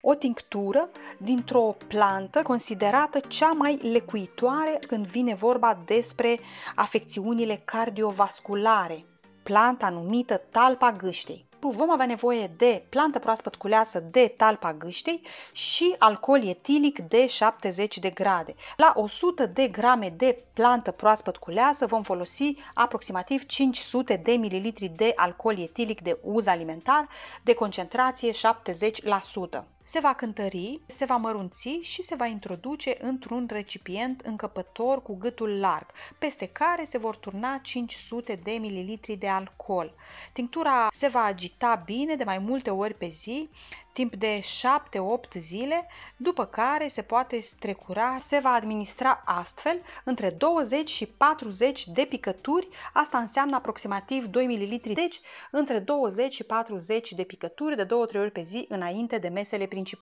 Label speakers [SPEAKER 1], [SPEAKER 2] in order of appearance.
[SPEAKER 1] o tinctură dintr-o plantă considerată cea mai lecuitoare când vine vorba despre afecțiunile cardiovasculare, planta numită talpa gâștei. Vom avea nevoie de plantă proaspăt culeasă de talpa gâștei și alcool etilic de 70 de grade. La 100 de grame de plantă proaspăt culeasă vom folosi aproximativ 500 de mililitri de alcool etilic de uz alimentar de concentrație 70% se va cântări, se va mărunți și se va introduce într-un recipient încăpător cu gâtul larg, peste care se vor turna 500 de ml de alcool. Tinctura se va agita bine de mai multe ori pe zi, timp de 7-8 zile, după care se poate strecura, se va administra astfel între 20 și 40 de picături, asta înseamnă aproximativ 2 ml, deci între 20 și 40 de picături de 2-3 ori pe zi înainte de mesele principale.